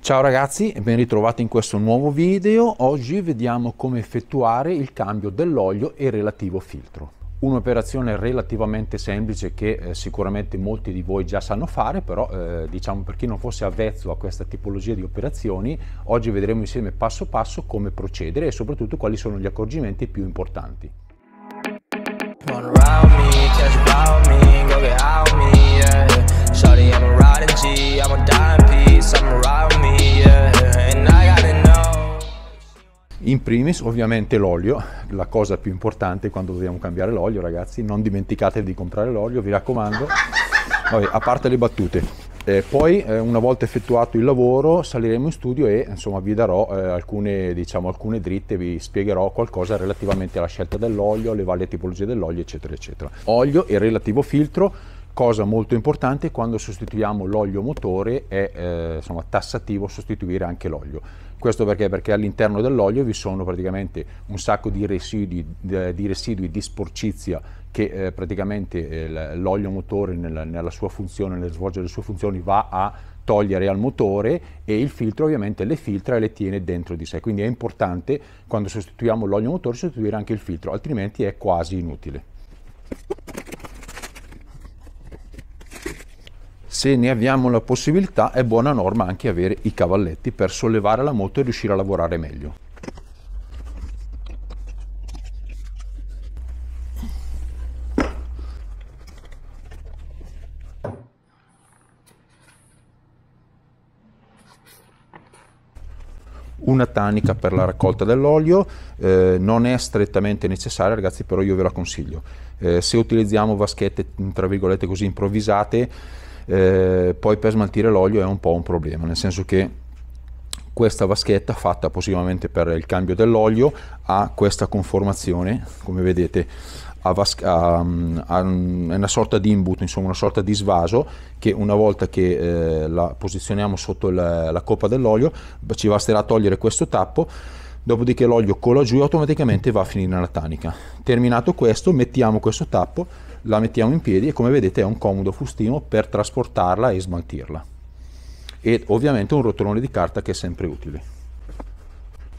Ciao ragazzi e ben ritrovati in questo nuovo video. Oggi vediamo come effettuare il cambio dell'olio e relativo filtro. Un'operazione relativamente semplice che eh, sicuramente molti di voi già sanno fare, però eh, diciamo per chi non fosse avvezzo a questa tipologia di operazioni, oggi vedremo insieme passo passo come procedere e soprattutto quali sono gli accorgimenti più importanti. In primis ovviamente l'olio, la cosa più importante quando dobbiamo cambiare l'olio ragazzi, non dimenticate di comprare l'olio, vi raccomando. Vabbè, a parte le battute. Eh, poi eh, una volta effettuato il lavoro saliremo in studio e insomma vi darò eh, alcune, diciamo, alcune dritte, vi spiegherò qualcosa relativamente alla scelta dell'olio, alle varie tipologie dell'olio eccetera eccetera. Olio e relativo filtro Cosa molto importante quando sostituiamo l'olio motore è eh, insomma, tassativo sostituire anche l'olio. Questo perché? Perché all'interno dell'olio vi sono praticamente un sacco di residui eh, di, residui, di sporcizia che eh, praticamente eh, l'olio motore nella, nella, sua funzione, nel svolgere le sue funzioni, va a togliere al motore e il filtro ovviamente le filtra e le tiene dentro di sé. Quindi è importante quando sostituiamo l'olio motore sostituire anche il filtro, altrimenti è quasi inutile. se ne abbiamo la possibilità è buona norma anche avere i cavalletti per sollevare la moto e riuscire a lavorare meglio. una tanica per la raccolta dell'olio eh, non è strettamente necessaria ragazzi però io ve la consiglio eh, se utilizziamo vaschette tra virgolette così improvvisate eh, poi per smaltire l'olio è un po' un problema, nel senso che questa vaschetta fatta possibilmente per il cambio dell'olio ha questa conformazione, come vedete, a vas- a, a, è una sorta di imbuto, insomma una sorta di svaso che una volta che eh, la posizioniamo sotto la, la coppa dell'olio ci basterà togliere questo tappo dopodiché l'olio cola giù e automaticamente va a finire nella tanica. Terminato questo mettiamo questo tappo, la mettiamo in piedi e come vedete è un comodo fustino per trasportarla e smaltirla. E ovviamente un rotolone di carta che è sempre utile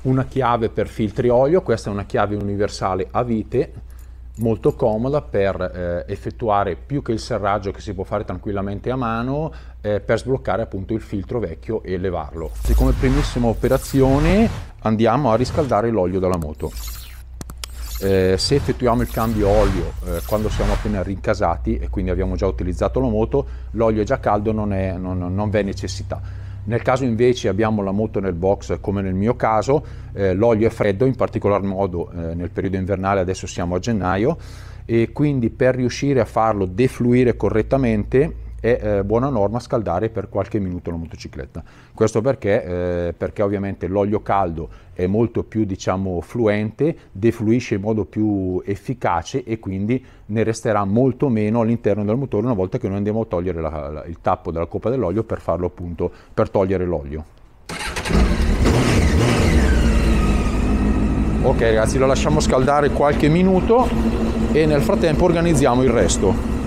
una chiave per filtri olio, questa è una chiave universale a vite molto comoda per eh, effettuare più che il serraggio che si può fare tranquillamente a mano eh, per sbloccare appunto il filtro vecchio e levarlo. E come primissima operazione andiamo a riscaldare l'olio dalla moto. Eh, se effettuiamo il cambio olio eh, quando siamo appena rincasati e quindi abbiamo già utilizzato la moto, l'olio è già caldo, non, è, non, non v'è necessità. Nel caso invece abbiamo la moto nel box, come nel mio caso, eh, l'olio è freddo, in particolar modo eh, nel periodo invernale, adesso siamo a gennaio, e quindi per riuscire a farlo defluire correttamente è eh, buona norma scaldare per qualche minuto la motocicletta. Questo perché? Eh, perché ovviamente l'olio caldo è molto più diciamo, fluente, defluisce in modo più efficace e quindi ne resterà molto meno all'interno del motore una volta che noi andiamo a togliere la, la, il tappo della coppa dell'olio per farlo appunto per togliere l'olio. Ok ragazzi, lo lasciamo scaldare qualche minuto e nel frattempo organizziamo il resto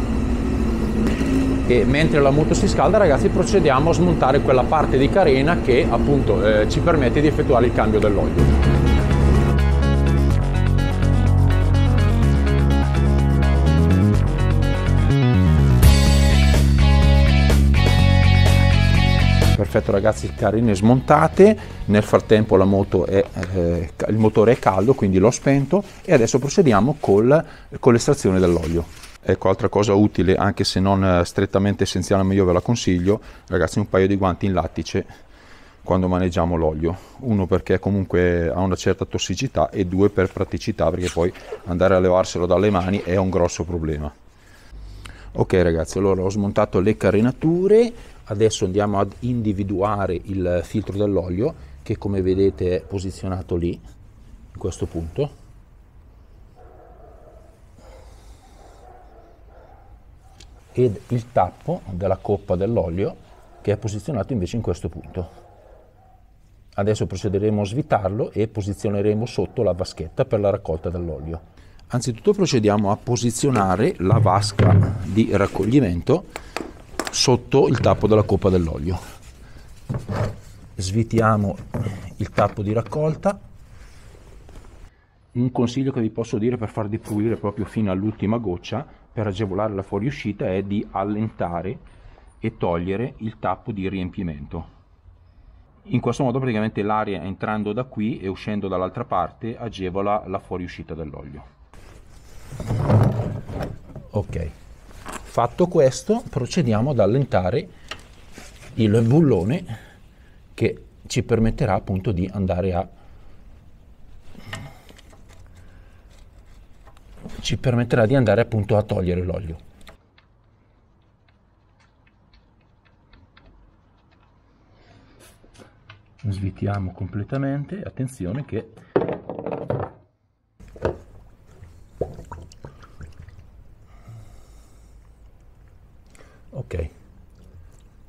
che mentre la moto si scalda ragazzi procediamo a smontare quella parte di carena che appunto eh, ci permette di effettuare il cambio dell'olio. perfetto ragazzi carine smontate nel frattempo è, eh, il motore è caldo quindi l'ho spento e adesso procediamo col, con l'estrazione dell'olio Ecco, altra cosa utile, anche se non eh, strettamente essenziale, ma io ve la consiglio, ragazzi, un paio di guanti in lattice quando maneggiamo l'olio. Uno perché comunque ha una certa tossicità e due per praticità, perché poi andare a levarselo dalle mani è un grosso problema. Ok ragazzi, allora ho smontato le carenature, adesso andiamo ad individuare il filtro dell'olio che come vedete è posizionato lì, in questo punto ed il tappo della coppa dell'olio che è posizionato invece in questo punto. Adesso procederemo a svitarlo e posizioneremo sotto la vaschetta per la raccolta dell'olio. Anzitutto procediamo a posizionare la vasca di raccoglimento sotto il tappo della coppa dell'olio. Svitiamo il tappo di raccolta. Un consiglio che vi posso dire per far defluire proprio fino all'ultima goccia per agevolare la fuoriuscita è di allentare e togliere il tappo di riempimento. In questo modo praticamente l'aria entrando da qui e uscendo dall'altra parte agevola la fuoriuscita dell'olio. Ok, fatto questo procediamo ad allentare il bullone che ci permetterà appunto di andare a ci permetterà di andare appunto a togliere l'olio. Svitiamo completamente, attenzione che ok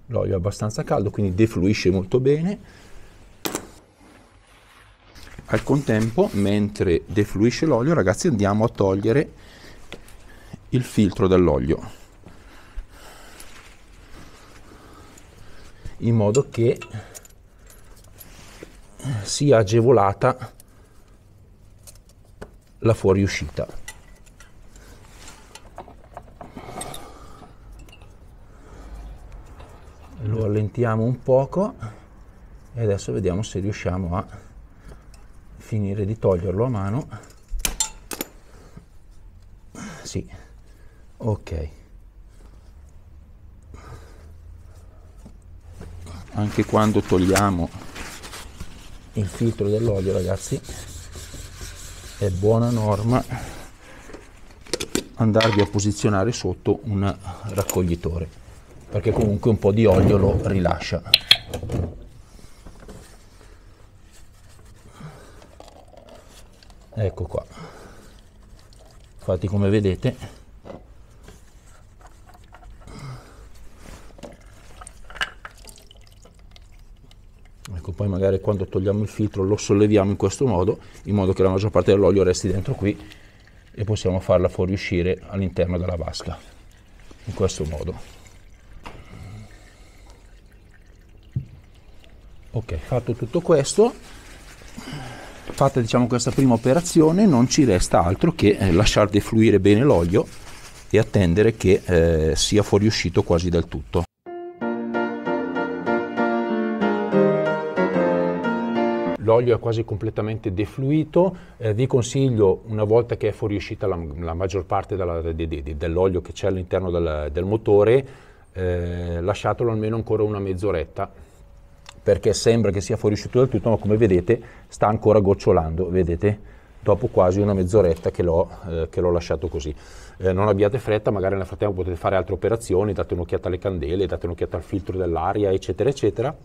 l'olio è abbastanza caldo quindi defluisce molto bene al contempo, mentre defluisce l'olio, ragazzi, andiamo a togliere il filtro dall'olio in modo che sia agevolata la fuoriuscita. Lo allentiamo un poco e adesso vediamo se riusciamo a finire di toglierlo a mano sì ok anche quando togliamo il filtro dell'olio ragazzi è buona norma andarvi a posizionare sotto un raccoglitore perché comunque un po' di olio lo rilascia ecco qua infatti come vedete ecco poi magari quando togliamo il filtro lo solleviamo in questo modo in modo che la maggior parte dell'olio resti dentro qui e possiamo farla fuoriuscire all'interno della vasca in questo modo ok fatto tutto questo fatta diciamo, questa prima operazione non ci resta altro che eh, lasciar defluire bene l'olio e attendere che eh, sia fuoriuscito quasi del tutto. l'olio è quasi completamente defluito, eh, vi consiglio una volta che è fuoriuscita la, la maggior parte della, de, de, de, dell'olio che c'è all'interno del, del motore, eh, lasciatelo almeno ancora una mezz'oretta perché sembra che sia fuoriuscito del tutto, ma come vedete sta ancora gocciolando, vedete? dopo quasi una mezz'oretta che l'ho, eh, che l'ho lasciato così. Eh, non abbiate fretta, magari nel frattempo potete fare altre operazioni, date un'occhiata alle candele, date un'occhiata al filtro dell'aria, eccetera, eccetera.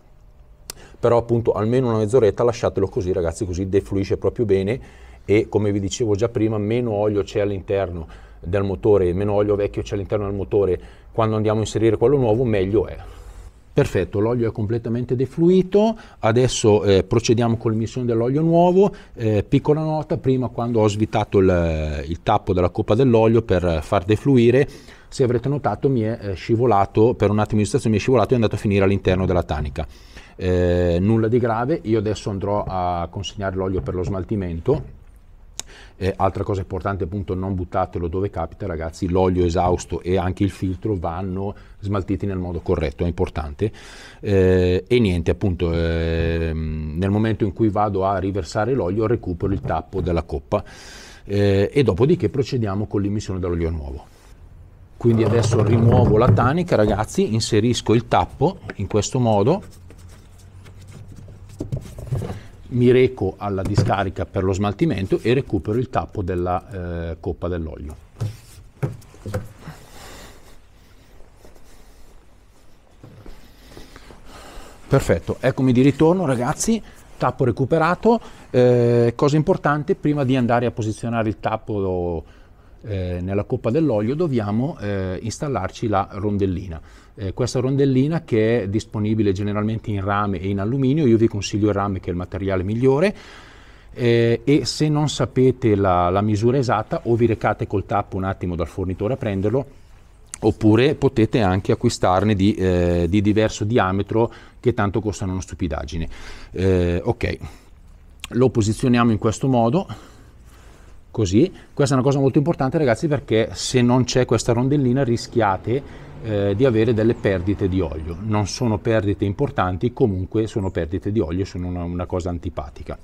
Però appunto almeno una mezz'oretta lasciatelo così ragazzi, così defluisce proprio bene e come vi dicevo già prima, meno olio c'è all'interno del motore, meno olio vecchio c'è all'interno del motore, quando andiamo a inserire quello nuovo meglio è. Perfetto, l'olio è completamente defluito, adesso eh, procediamo con l'emissione dell'olio nuovo. Eh, piccola nota, prima quando ho svitato il, eh, il, tappo della coppa dell'olio per far defluire, se avrete notato mi è eh, scivolato, per un attimo di stazione mi è scivolato e è andato a finire all'interno della tanica. Eh, nulla di grave, io adesso andrò a consegnare l'olio per lo smaltimento eh, altra cosa importante, appunto, non buttatelo dove capita, ragazzi, l'olio esausto e anche il filtro vanno smaltiti nel modo corretto, è importante. Eh, e niente, appunto, ehm, nel momento in cui vado a riversare l'olio recupero il tappo della coppa eh, e dopodiché procediamo con l'immissione dell'olio nuovo. Quindi adesso rimuovo la tanica, ragazzi, inserisco il tappo in questo modo mi reco alla discarica per lo smaltimento e recupero il tappo della eh, coppa dell'olio. Perfetto, eccomi di ritorno ragazzi, tappo recuperato, eh, cosa importante prima di andare a posizionare il tappo eh, nella coppa dell'olio dobbiamo eh, installarci la rondellina. Eh, questa rondellina che è disponibile generalmente in rame e in alluminio, io vi consiglio il rame che è il materiale migliore. Eh, e se non sapete la, la, misura esatta o vi recate col tappo un attimo dal fornitore a prenderlo oppure potete anche acquistarne di, eh, di diverso diametro che tanto costano una stupidaggine eh, ok lo posizioniamo in questo modo così. Questa è una cosa molto importante ragazzi perché se non c'è questa rondellina rischiate eh, di avere delle perdite di olio. Non sono perdite importanti, comunque sono perdite di olio, sono una, una cosa antipatica.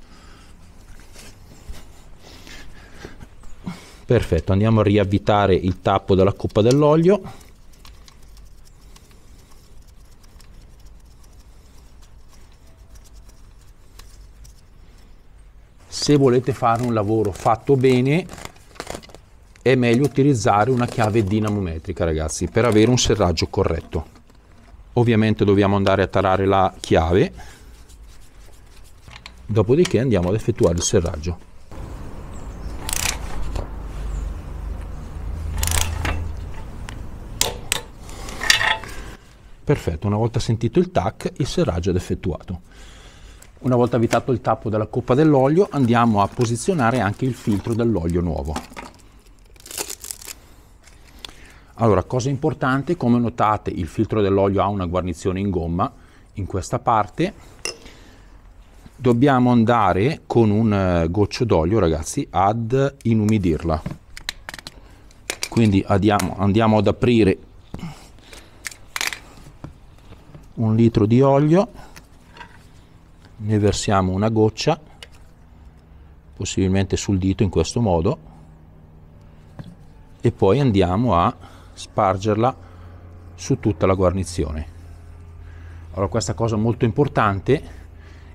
Perfetto, andiamo a riavvitare il tappo della coppa dell'olio. se volete fare un lavoro fatto bene è meglio utilizzare una chiave dinamometrica ragazzi per avere un serraggio corretto ovviamente dobbiamo andare a tarare la chiave dopodiché andiamo ad effettuare il serraggio perfetto una volta sentito il tac il serraggio è effettuato una volta avvitato il tappo della coppa dell'olio andiamo a posizionare anche il filtro dell'olio nuovo. Allora, cosa importante, come notate il filtro dell'olio ha una guarnizione in gomma in questa parte. Dobbiamo andare con un eh, goccio d'olio, ragazzi, ad inumidirla. Quindi andiamo, andiamo ad aprire un litro di olio ne versiamo una goccia possibilmente sul dito in questo modo e poi andiamo a spargerla su tutta la guarnizione allora questa cosa molto importante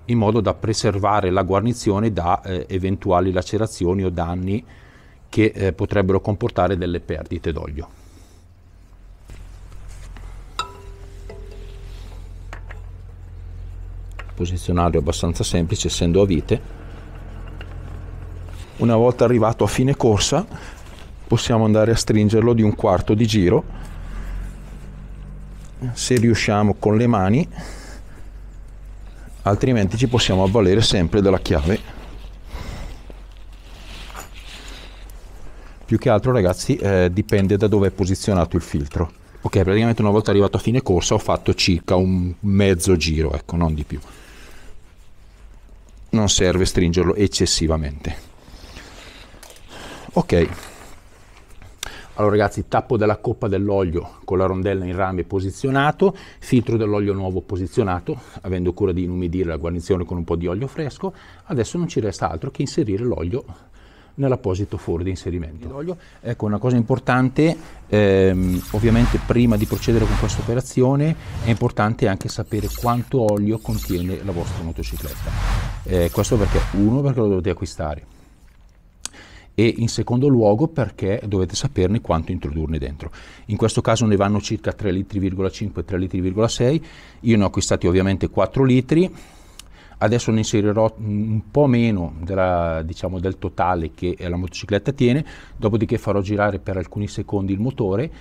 in modo da preservare la guarnizione da eh, eventuali lacerazioni o danni che eh, potrebbero comportare delle perdite d'olio posizionario abbastanza semplice essendo a vite. Una volta arrivato a fine corsa possiamo andare a stringerlo di un quarto di giro se riusciamo con le mani altrimenti ci possiamo avvalere sempre della chiave più che altro ragazzi eh, dipende da dove è posizionato il filtro ok praticamente una volta arrivato a fine corsa ho fatto circa un mezzo giro ecco non di più non serve stringerlo eccessivamente ok allora ragazzi tappo della coppa dell'olio con la rondella in rame posizionato filtro dell'olio nuovo posizionato avendo cura di inumidire la guarnizione con un po' di olio fresco adesso non ci resta altro che inserire l'olio nell'apposito foro di inserimento. Ecco, una cosa importante, ehm, ovviamente prima di procedere con questa operazione è importante anche sapere quanto olio contiene la vostra motocicletta. Eh, questo perché, uno, perché lo dovete acquistare e in secondo luogo perché dovete saperne quanto introdurne dentro. In questo caso ne vanno circa 3,5 litri 3,6 litri, io ne ho acquistati ovviamente 4 litri, adesso ne inserirò un po' meno della, diciamo, del totale che la motocicletta tiene, dopodiché farò girare per alcuni secondi il motore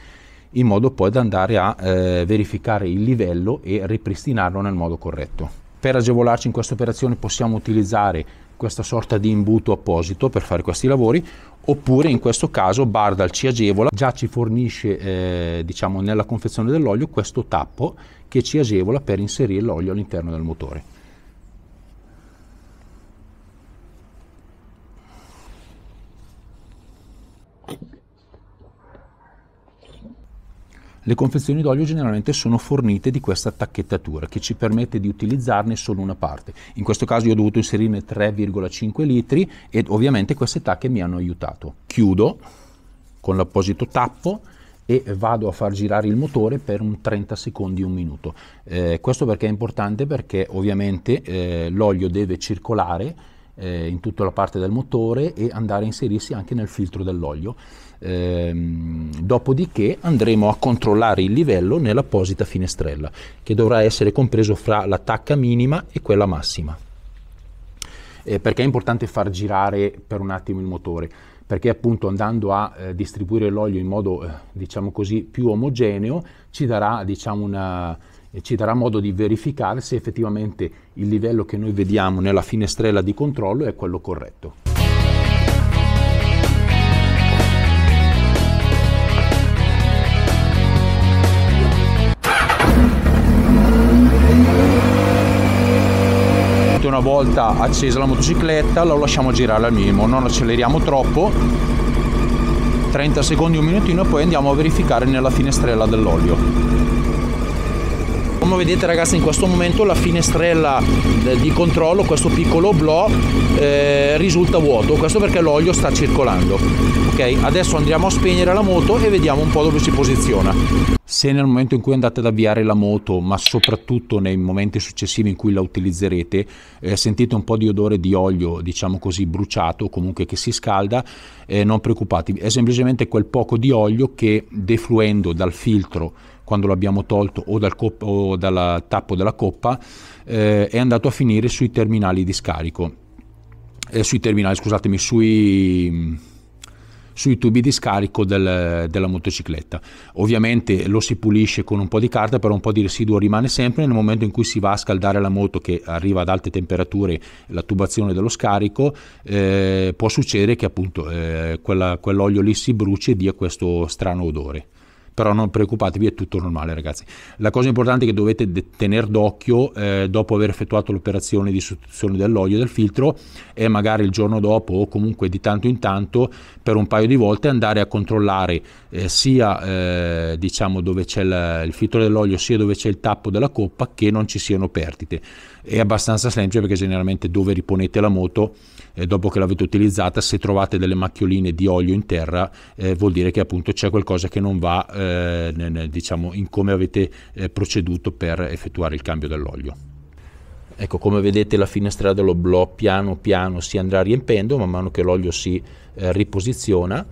in modo poi da andare a eh, verificare il livello e ripristinarlo nel modo corretto. Per agevolarci in questa operazione possiamo utilizzare questa sorta di imbuto apposito per fare questi lavori oppure in questo caso Bardal ci agevola, già ci fornisce eh, diciamo nella confezione dell'olio questo tappo che ci agevola per inserire l'olio all'interno del motore. Le confezioni d'olio generalmente sono fornite di questa tacchettatura che ci permette di utilizzarne solo una parte. In questo caso io ho dovuto inserirne 3,5 litri e ovviamente queste tacche mi hanno aiutato. Chiudo con l'apposito tappo e vado a far girare il motore per un 30 secondi, un minuto. Eh, questo perché è importante perché ovviamente eh, l'olio deve circolare eh, in tutta la parte del motore e andare a inserirsi anche nel filtro dell'olio. Ehm, dopodiché andremo a controllare il livello nell'apposita finestrella che dovrà essere compreso fra la tacca minima e quella massima. Eh, perché è importante far girare per un attimo il motore? perché appunto andando a eh, distribuire l'olio in modo eh, diciamo così più omogeneo ci darà diciamo una, e ci darà modo di verificare se effettivamente il livello che noi vediamo nella finestrella di controllo è quello corretto. una volta accesa la motocicletta lo lasciamo girare al minimo, non acceleriamo troppo, 30 secondi, un minutino e poi andiamo a verificare nella finestrella dell'olio come vedete ragazzi in questo momento la finestrella eh, di controllo questo piccolo blow eh, risulta vuoto questo perché l'olio sta circolando ok adesso andiamo a spegnere la moto e vediamo un po' dove si posiziona se nel momento in cui andate ad avviare la moto ma soprattutto nei momenti successivi in cui la utilizzerete eh, sentite un po' di odore di olio diciamo così bruciato comunque che si scalda eh, non preoccupatevi è semplicemente quel poco di olio che defluendo dal filtro quando l'abbiamo tolto o dal, cop- o dal tappo della coppa, eh, è andato a finire sui terminali di scarico. Eh, sui terminali, scusatemi, sui sui tubi di scarico del, della motocicletta. Ovviamente lo si pulisce con un po' di carta, però un po' di residuo rimane sempre nel momento in cui si va a scaldare la moto che arriva ad alte temperature, la tubazione dello scarico, eh, può succedere che appunto eh, quella, quell'olio lì si bruci e dia questo strano odore però non preoccupatevi, è tutto normale ragazzi. La cosa importante che dovete tenere d'occhio eh, dopo aver effettuato l'operazione di sostituzione dell'olio e del filtro è magari il giorno dopo o comunque di tanto in tanto per un paio di volte andare a controllare eh, sia eh, diciamo dove c'è il, il filtro dell'olio sia dove c'è il tappo della coppa che non ci siano perdite è abbastanza semplice perché generalmente dove riponete la moto eh, dopo che l'avete utilizzata se trovate delle macchioline di olio in terra eh, vuol dire che appunto c'è qualcosa che non va eh, nel, diciamo in come avete eh, proceduto per effettuare il cambio dell'olio ecco come vedete la finestra dell'oblò piano piano si andrà riempendo man mano che l'olio si eh, riposiziona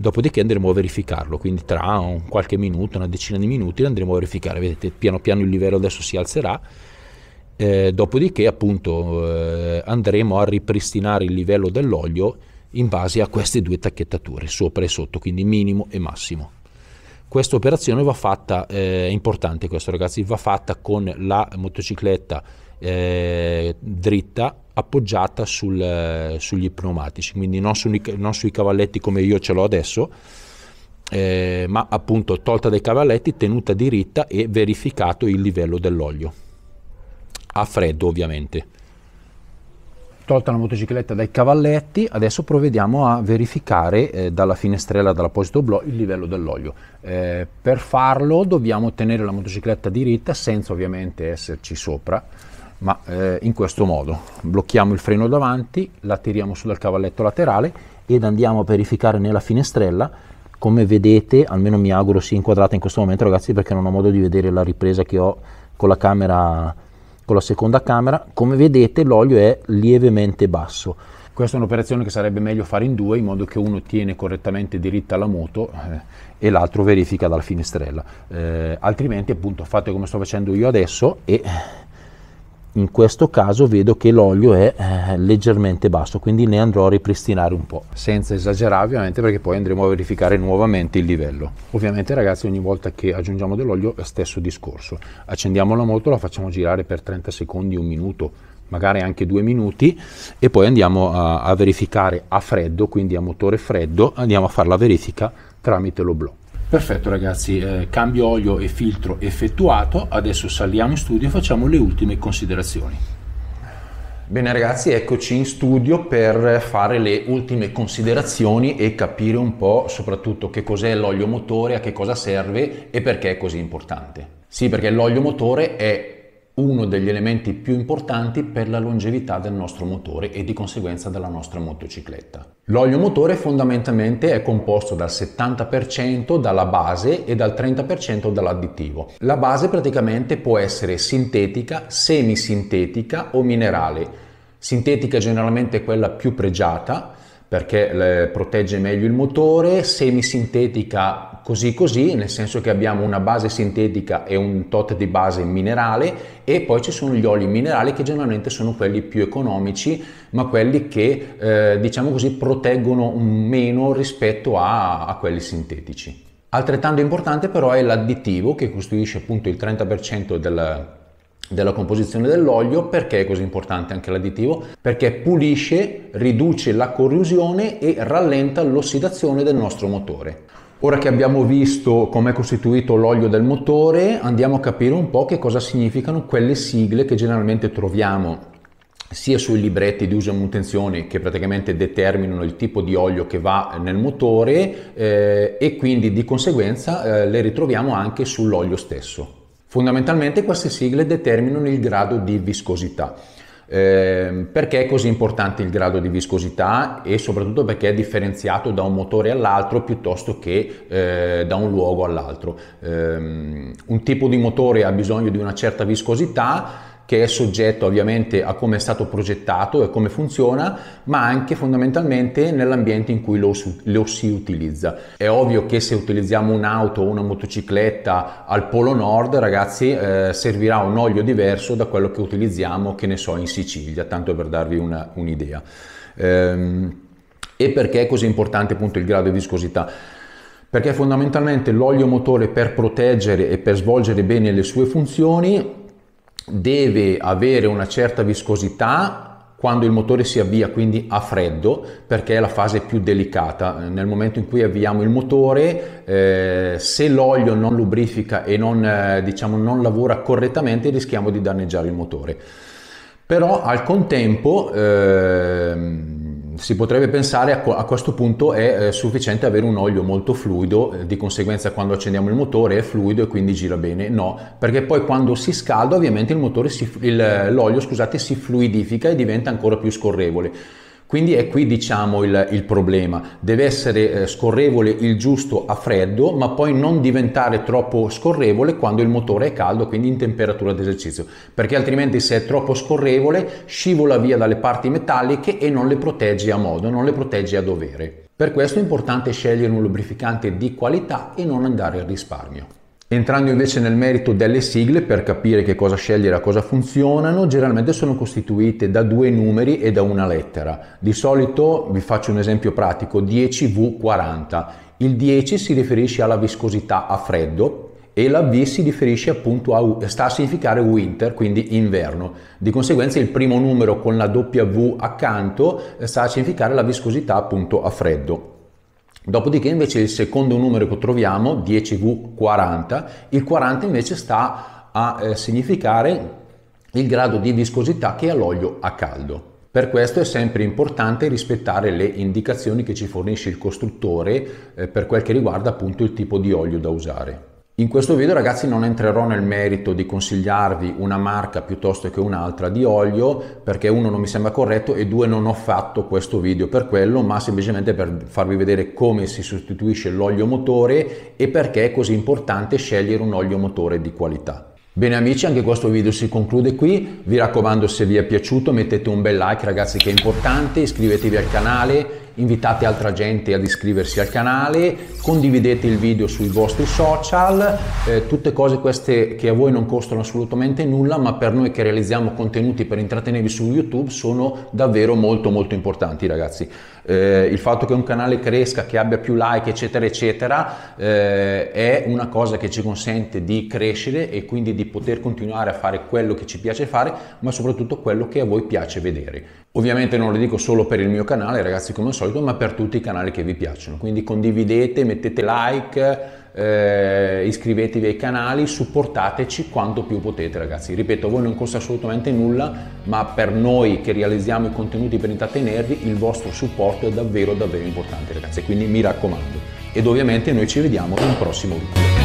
dopodiché andremo a verificarlo, quindi tra un qualche minuto, una decina di minuti andremo a verificare, vedete piano piano il livello adesso si alzerà eh, dopodiché appunto eh, andremo a ripristinare il livello dell'olio in base a queste due tacchettature, sopra e sotto, quindi minimo e massimo. Questa operazione va fatta, eh, è importante questo ragazzi, va fatta con la motocicletta eh, dritta appoggiata sul, eh, sugli pneumatici, quindi non, su, non, sui cavalletti come io ce l'ho adesso, eh, ma appunto tolta dai cavalletti, tenuta diritta e verificato il livello dell'olio a freddo ovviamente. Tolta la motocicletta dai cavalletti, adesso provvediamo a verificare eh, dalla finestrella dall'apposito blò il livello dell'olio. Eh, per farlo dobbiamo tenere la motocicletta diritta senza ovviamente esserci sopra, ma eh, in questo modo. Blocchiamo il freno davanti, la tiriamo su dal cavalletto laterale ed andiamo a verificare nella finestrella come vedete, almeno mi auguro sia inquadrata in questo momento ragazzi perché non ho modo di vedere la ripresa che ho con la camera con la seconda camera, come vedete l'olio è lievemente basso. Questa è un'operazione che sarebbe meglio fare in due in modo che uno tiene correttamente diritta la moto eh, e l'altro verifica dalla finestrella, eh, altrimenti appunto fate come sto facendo io adesso e in questo caso vedo che l'olio è eh, leggermente basso quindi ne andrò a ripristinare un po' senza esagerare ovviamente perché poi andremo a verificare nuovamente il livello ovviamente ragazzi ogni volta che aggiungiamo dell'olio è stesso discorso accendiamo la moto la facciamo girare per 30 secondi un minuto magari anche due minuti e poi andiamo a, a verificare a freddo quindi a motore freddo andiamo a fare la verifica tramite lo blocco Perfetto ragazzi, eh, cambio olio e filtro effettuato, adesso saliamo in studio e facciamo le ultime considerazioni. Bene ragazzi, eccoci in studio per fare le ultime considerazioni e capire un po' soprattutto che cos'è l'olio motore, a che cosa serve e perché è così importante. Sì, perché l'olio motore è uno degli elementi più importanti per la longevità del nostro motore e di conseguenza della nostra motocicletta. L'olio motore fondamentalmente è composto dal 70% dalla base e dal 30% dall'additivo. La base praticamente può essere sintetica, semisintetica o minerale. Sintetica è generalmente quella più pregiata, perché protegge meglio il motore, semisintetica così così, nel senso che abbiamo una base sintetica e un tot di base minerale e poi ci sono gli oli minerali che generalmente sono quelli più economici, ma quelli che eh, diciamo così proteggono meno rispetto a, a quelli sintetici. Altrettanto importante però è l'additivo che costituisce appunto il 30% del della composizione dell'olio, perché è così importante anche l'additivo? Perché pulisce, riduce la corrosione e rallenta l'ossidazione del nostro motore. Ora che abbiamo visto com'è costituito l'olio del motore, andiamo a capire un po' che cosa significano quelle sigle che generalmente troviamo sia sui libretti di uso e manutenzione che praticamente determinano il tipo di olio che va nel motore eh, e quindi di conseguenza eh, le ritroviamo anche sull'olio stesso. Fondamentalmente queste sigle determinano il grado di viscosità. Eh, perché è così importante il grado di viscosità e soprattutto perché è differenziato da un motore all'altro piuttosto che eh, da un luogo all'altro. Eh, un tipo di motore ha bisogno di una certa viscosità, che è soggetto ovviamente a come è stato progettato e come funziona, ma anche fondamentalmente nell'ambiente in cui lo, lo si utilizza. È ovvio che se utilizziamo un'auto o una motocicletta al Polo Nord, ragazzi, eh, servirà un olio diverso da quello che utilizziamo, che ne so, in Sicilia, tanto per darvi una, un'idea. Ehm, e perché è così importante appunto il grado di viscosità? Perché fondamentalmente l'olio motore per proteggere e per svolgere bene le sue funzioni deve avere una certa viscosità quando il motore si avvia, quindi a freddo, perché è la fase più delicata. Nel momento in cui avviamo il motore, eh, se l'olio non lubrifica e non, eh, diciamo, non lavora correttamente, rischiamo di danneggiare il motore. Però al contempo... Eh, si potrebbe pensare a, a questo punto è eh, sufficiente avere un olio molto fluido, eh, di conseguenza quando accendiamo il motore è fluido e quindi gira bene. No, perché poi quando si scalda ovviamente si, il, l'olio scusate, si fluidifica e diventa ancora più scorrevole. Quindi è qui diciamo il, il problema, deve essere eh, scorrevole il giusto a freddo ma poi non diventare troppo scorrevole quando il motore è caldo, quindi in temperatura d'esercizio, perché altrimenti se è troppo scorrevole scivola via dalle parti metalliche e non le protegge a modo, non le protegge a dovere. Per questo è importante scegliere un lubrificante di qualità e non andare al risparmio. Entrando invece nel merito delle sigle per capire che cosa scegliere, a cosa funzionano, generalmente sono costituite da due numeri e da una lettera. Di solito vi faccio un esempio pratico, 10V40. Il 10 si riferisce alla viscosità a freddo e la V si riferisce appunto a, sta a significare winter, quindi inverno. Di conseguenza il primo numero con la W accanto eh, sta a significare la viscosità appunto a freddo. Dopodiché invece il secondo numero che troviamo, 10V40, il 40 invece sta a eh, significare il grado di viscosità che ha l'olio a caldo. Per questo è sempre importante rispettare le indicazioni che ci fornisce il costruttore eh, per quel che riguarda appunto il tipo di olio da usare. In questo video ragazzi non entrerò nel merito di consigliarvi una marca piuttosto che un'altra di olio perché uno non mi sembra corretto e due non ho fatto questo video per quello ma semplicemente per farvi vedere come si sostituisce l'olio motore e perché è così importante scegliere un olio motore di qualità. Bene amici, anche questo video si conclude qui. Vi raccomando se vi è piaciuto mettete un bel like ragazzi che è importante, iscrivetevi al canale invitate altra gente ad iscriversi al canale, condividete il video sui vostri social, eh, tutte cose queste che a voi non costano assolutamente nulla, ma per noi che realizziamo contenuti per intrattenervi su YouTube sono davvero molto molto importanti ragazzi. Eh, il fatto che un canale cresca, che abbia più like eccetera eccetera eh, è una cosa che ci consente di crescere e quindi di poter continuare a fare quello che ci piace fare, ma soprattutto quello che a voi piace vedere. Ovviamente non lo dico solo per il mio canale, ragazzi, come al solito, ma per tutti i canali che vi piacciono. Quindi condividete, mettete like, eh, iscrivetevi ai canali, supportateci quanto più potete, ragazzi. Ripeto, a voi non costa assolutamente nulla, ma per noi che realizziamo i contenuti per intrattenervi, il vostro supporto è davvero, davvero importante, ragazzi. Quindi mi raccomando. Ed ovviamente noi ci vediamo in un prossimo video.